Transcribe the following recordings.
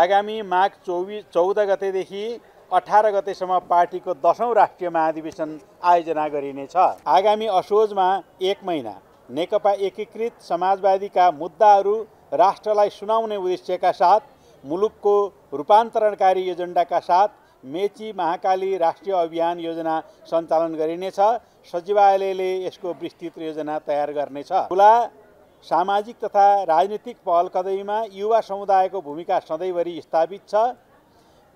आगामी माघ चौबिस चौध गतेदेखि अठार गतेसम्म पार्टीको दसौँ राष्ट्रिय महाधिवेशन आयोजना गरिनेछ आगामी असोजमा एक महिना नेकपा एकीकृत समाजवादीका मुद्दाहरू राष्ट्रलाई सुनाउने उद्देश्यका साथ मुलुकको रूपान्तरणकारी एजेन्डाका साथ मेची महाकाली राष्ट्रिय अभियान योजना सञ्चालन गरिनेछ सचिवालयले यसको विस्तृत योजना तयार गर्नेछ खुला सामाजिक तथा राजनीतिक पहल युवा समुदायको भूमिका सधैँभरि स्थापित छ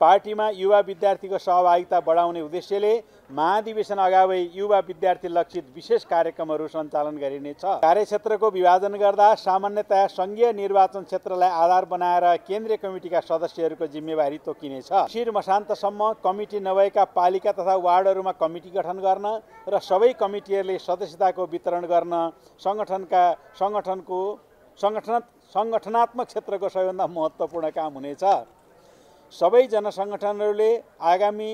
पार्टीमा युवा विद्यार्थीको सहभागिता बढाउने उद्देश्यले महाधिवेशन अगावै युवा विद्यार्थी लक्षित विशेष कार्यक्रमहरू सञ्चालन गरिनेछ कार्यक्षेत्रको विभाजन गर्दा सामान्यतया सङ्घीय निर्वाचन क्षेत्रलाई आधार बनाएर केन्द्रीय कमिटीका सदस्यहरूको जिम्मेवारी तोकिनेछ शिर मशान्तसम्म कमिटी नभएका पालिका तथा वार्डहरूमा कमिटी गठन गर्न र सबै कमिटीहरूले सदस्यताको वितरण गर्न सङ्गठनका सङ्गठनको सङ्गठन संगठनात्मक क्षेत्रको सबैभन्दा महत्त्वपूर्ण काम हुनेछ सबै जनसङ्गठनहरूले आगामी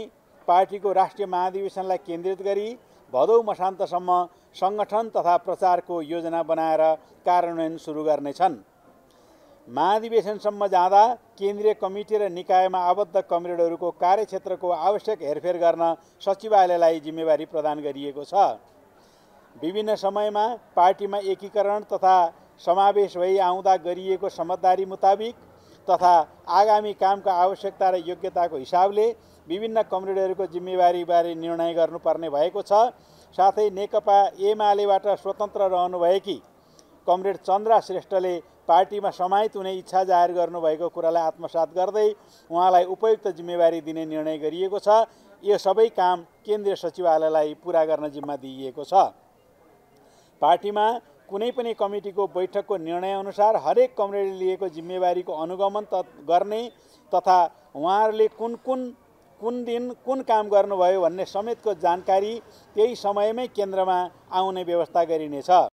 पार्टीको राष्ट्रिय महाधिवेशनलाई केन्द्रित गरी भदौ मसान्तसम्म सङ्गठन तथा प्रचारको योजना बनाएर कार्यान्वयन सुरु गर्नेछन् महाधिवेशनसम्म जाँदा केन्द्रीय कमिटी र निकायमा आबद्ध कमरेडहरूको कार्यक्षेत्रको आवश्यक हेरफेर गर्न सचिवालयलाई जिम्मेवारी प्रदान गरिएको छ विभिन्न समयमा पार्टीमा एकीकरण तथा समावेश भई आउँदा गरिएको समझदारी मुताबिक तथा आगामी कामको आवश्यकता र योग्यताको हिसाबले विभिन्न कमरेडहरूको जिम्मेवारीबारे निर्णय गर्नुपर्ने भएको छ साथै नेकपा एमालेबाट स्वतन्त्र रहनुभएकी कमरेड चन्द्रा श्रेष्ठले पार्टीमा समाहित हुने इच्छा जाहेर गर्नुभएको कुरालाई आत्मसात गर्दै उहाँलाई उपयुक्त जिम्मेवारी दिने निर्णय गरिएको छ यो सबै काम केन्द्रीय सचिवालयलाई पुरा गर्न जिम्मा दिइएको छ पार्टीमा कुनै पनि कमिटीको बैठकको निर्णयअनुसार हरेक कमरेडले लिएको जिम्मेवारीको अनुगमन त गर्ने तथा उहाँहरूले कुन कुन कुन दिन कुन काम गर्नुभयो भन्ने समेतको जानकारी त्यही समयमै केन्द्रमा आउने व्यवस्था गरिनेछ